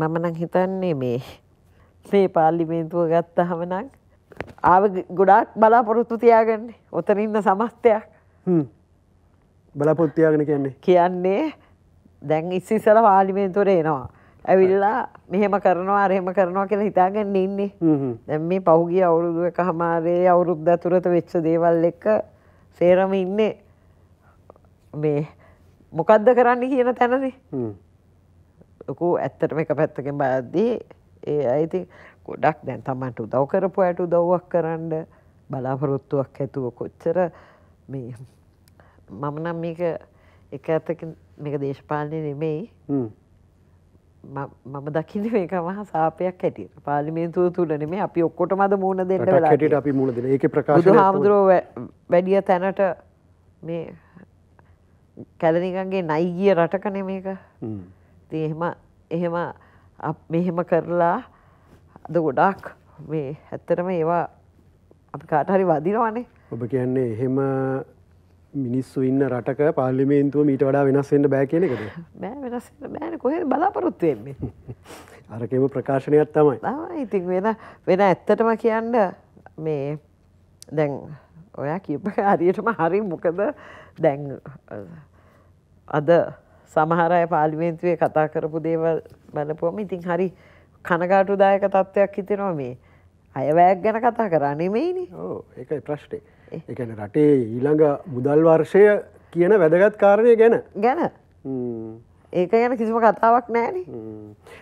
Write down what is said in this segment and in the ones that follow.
මම නම් හිතන්නේ මේ මේ පාර්ලිමේන්තුව ගත්ත හමනක් ආව ගොඩාක් බලාපොරොත්තු තියාගන්නේ ඔතන ඉන්න සමස්තයක් බලාපොත්තියාගෙන කියන්නේ කියන්නේ දැන් ඉස්සිසල පාලිමේන්තුවට එනවා ඇවිල්ලා මෙහෙම කරනවා අරහෙම කරනවා කියලා හිතාගන්න ඉන්නේ දැන් මේ පහුගිය අවුරුදුවක හමාරේ අවුරුද්ද ඇතුළත වෙච්ච දේවල් එක සේරම ඉන්නේ මේ මොකද්ද කරන්න කියන තැනනේ ලොකු ඇත්තටම එක පැත්තකින් බයද්දී ඒ අයිති ගොඩක් දැන් තමන්ට උදව් කරපු ඇයට උදව්වක් කරන්න බලාපොරොත්තුවක් ඇතුව කොච්චර මේ මම නම් මේක එක ඇත්තක මේක දේශපාලනය නෙමෙයි මම දකින මේකම සාපයක් හැටිය පාලිමේන්තුව තුළ නෙමේ අපි ඔක්කොට මද මූුණ දෙන්න ට අපි මුණ දෙන ඒ ප්‍රකාශ හාමුදුරුව වැඩිය තැනට මේ කැලනිකන්ගේ නයිගිය රටකන මේක ඉතින් එහෙම එහෙම මෙහෙම කරලා අද ගොඩක් මේ ඇත්තටම ඒවා අපි කාටහරි වදිනවනේ ඔබ කියන්නේ එහෙම මිනිස්සු ඉන්න රටක පාලිමේන්තුව මීට වඩා වෙනස්වෙන්න බෑ කියන එකද බෑ වෙනස් බෑන කොහෙ බලාපොරොත්තුවෙන්නේ අරකම ප්‍රකාශනයක් තමයි ඉතින් වෙන වෙන ඇත්තටම කියන්න මේ දැන් ඔයා කියප හරියටම හරි මොකද දැන් අද සමහර අය පාලිමේන්තුවේ කතා කරපු දේවල් බලපුවම ඉතින් හරි කනගාටුදායක තත්ත්වයක් හිතෙනවා මේ අයවැයක් ගැන කතා කරන්නේමයිනි ඒකයි ප්‍රශ්ටේ එකන රටේ ඊළඟ මුදල් වර්ෂය කියන වැදගත් කාරණය ගැන ගැන ඒක ගැන කිසිම කතාවක් නෑන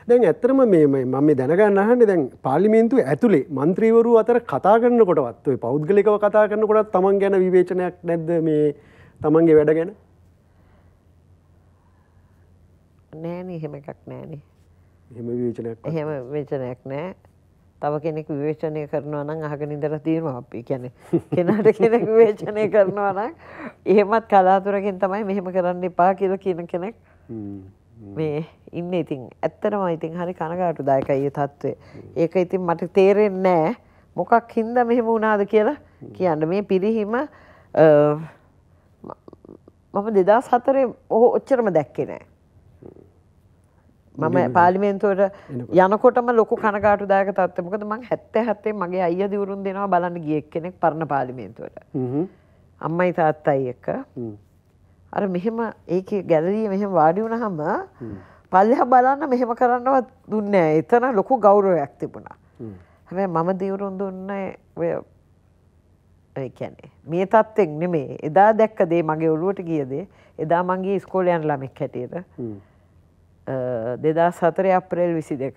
දැන් ඇත්තරම මේ මම දැනගන්න අහන්න දැන් පාලිමේන්තු ඇතුළේ මන්ත්‍රීවරු අතර කතා කරන්න කොටවත් පෞද්ගලිකව කතා කරන්න කොටත් තමන් ගැන විවේචනයක් නැද්ද මේ තමන්ගේ වැඩ ගැන නෑන එහෙම එකක් නෑන එහෙම වේචනයක් නෑ තව කෙනෙක් විවේචනය කරනවා නම් අහගෙන ඉඳලා තියෙනවා අපි කියන්නේ කෙනාට කෙනෙක් විවේචනය කරනවා නම් එහෙමත් කලාතුරකින් තමයි මෙහෙම කරන්න එපා කියලා කියන කෙනෙක් මේ ඉන්න ඉතින් ඇත්තටම ඉතින් හරි කනගාටුදායකයි ඒ තත්ත්වය. ඒක ඉතින් මට තේරෙන්නේ නෑ මොකක් හින්දා මෙහෙම වුණාද කියලා කියන්න. මේ පිරිහිම මම 2004 ඔච්චරම දැක්කේ නෑ. මම පාලිමේන්තුවට යනකොටම ලොකු කනගාටු දායක තත්ත්වය. මොකද මං 77 මගේ අයියා දිවුරුන් දෙනවා බලන්න ගිය එක්කෙනෙක් පරණ පාලිමේන්තුවට. අම්මයි තාත්තයි එක්ක. අර මෙහෙම ඒකේ ගැලරිය මෙහෙම වාඩි වුණාම පල්ලෙහා බලන්න මෙහෙම කරන්නවත් දුන්නේ නැහැ. එතන ලොකු ගෞරවයක් තිබුණා. හැබැයි මම දිවුරුන් දුන්නේ ඔය ඒ කියන්නේ මේ තත්ත්වෙන් නෙමෙයි. එදා දැක්ක දේ මගේ ඔළුවට ගිය දේ. එදා මං ගියේ ඉස්කෝලේ යන ළමෙක් හැටියට. දෙදා සතර අප්‍රේල් විසි දෙක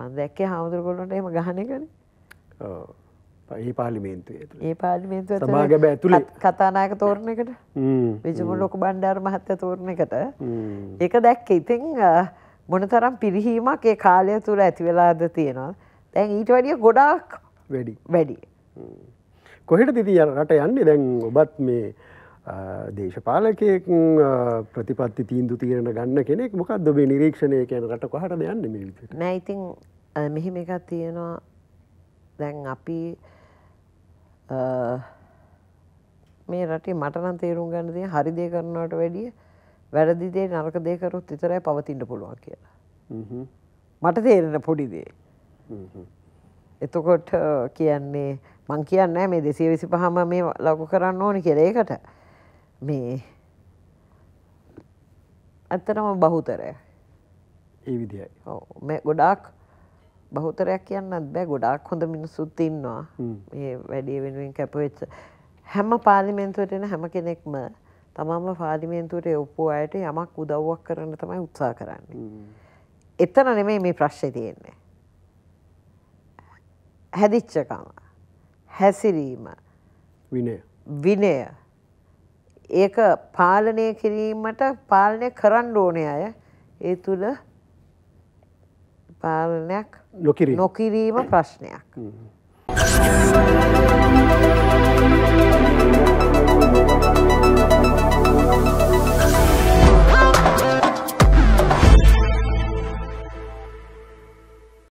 මන් දැක්කේ හාමුදුරගොල්ලොට එම ගහනකන ඒ පාලිමේන්තු ඒ පාලිමේන්තු සමාගැබ ඇතුළ කතානායක තෝරණයකට විජමු ලොක බණ්ඩාර් මහත්ත තෝරණයකට එක දැක්ක ඉතිං මොන තරම් පිරිහීමක් ඒ කාලය තුළ ඇති වෙලාද තියෙනවා දැන් ඊට වැඩිය ගොඩාක් වැඩි වැඩි කොහෙට දිති රට යන්නේ දැන් ඔබත් මේ දේශපාලකයෙක් ප්‍රතිපත්ති තීන්දු තීරණ ගන්න කෙනෙක් මොකක්ද මේ නිරීක්ෂණය කියන රට කොහට යන්න මේ විදිහට නෑ ඉතින් මෙහෙම එකක් තියෙනවා දැන් අපි මේ රටේ මට නම් තේරුම් ගන්න දේ හරි දේ කරනවට වැඩිය වැරදි දේ නරක දේ කරොත් විතරයි පවතින්න පුළුවන් කියලා. මට තේරෙන පොඩි දේ. එතකොට කියන්නේ මං කියන්නේ මේ 225ම මේ ලඝු කරන්න ඕනේ කියලා ඒකට. මේ ඇත්තනම බහුතරය ඒ විදියි මේ ගොඩාක් බහුතරයක් කියන්නත් බෑ ගොඩාක් හොඳ මිනිස්සුත් ඉන්නවා මේ වැඩිය වෙනුවෙන් කැපවෙච්ච හැම පාලිමෙන්තුවට එන හැම කෙනෙක්ම තමම පාලිමේන්තුවට ඔප්පු අයට යමක් උදව්වක් කරන්න තමයි උත්සා කරන්නේ එතන නෙමේ මේ ප්‍රශ්්‍ය තියෙන්නේ හැදිච්චකම හැසිරීම විනය විනය ඒක පාලනය කිරීමට පාලනය කරන්න ඕනේ අය ඒ තුළ පාලනයක් නොකිරීම ප්‍රශ්නයක්. Thank you.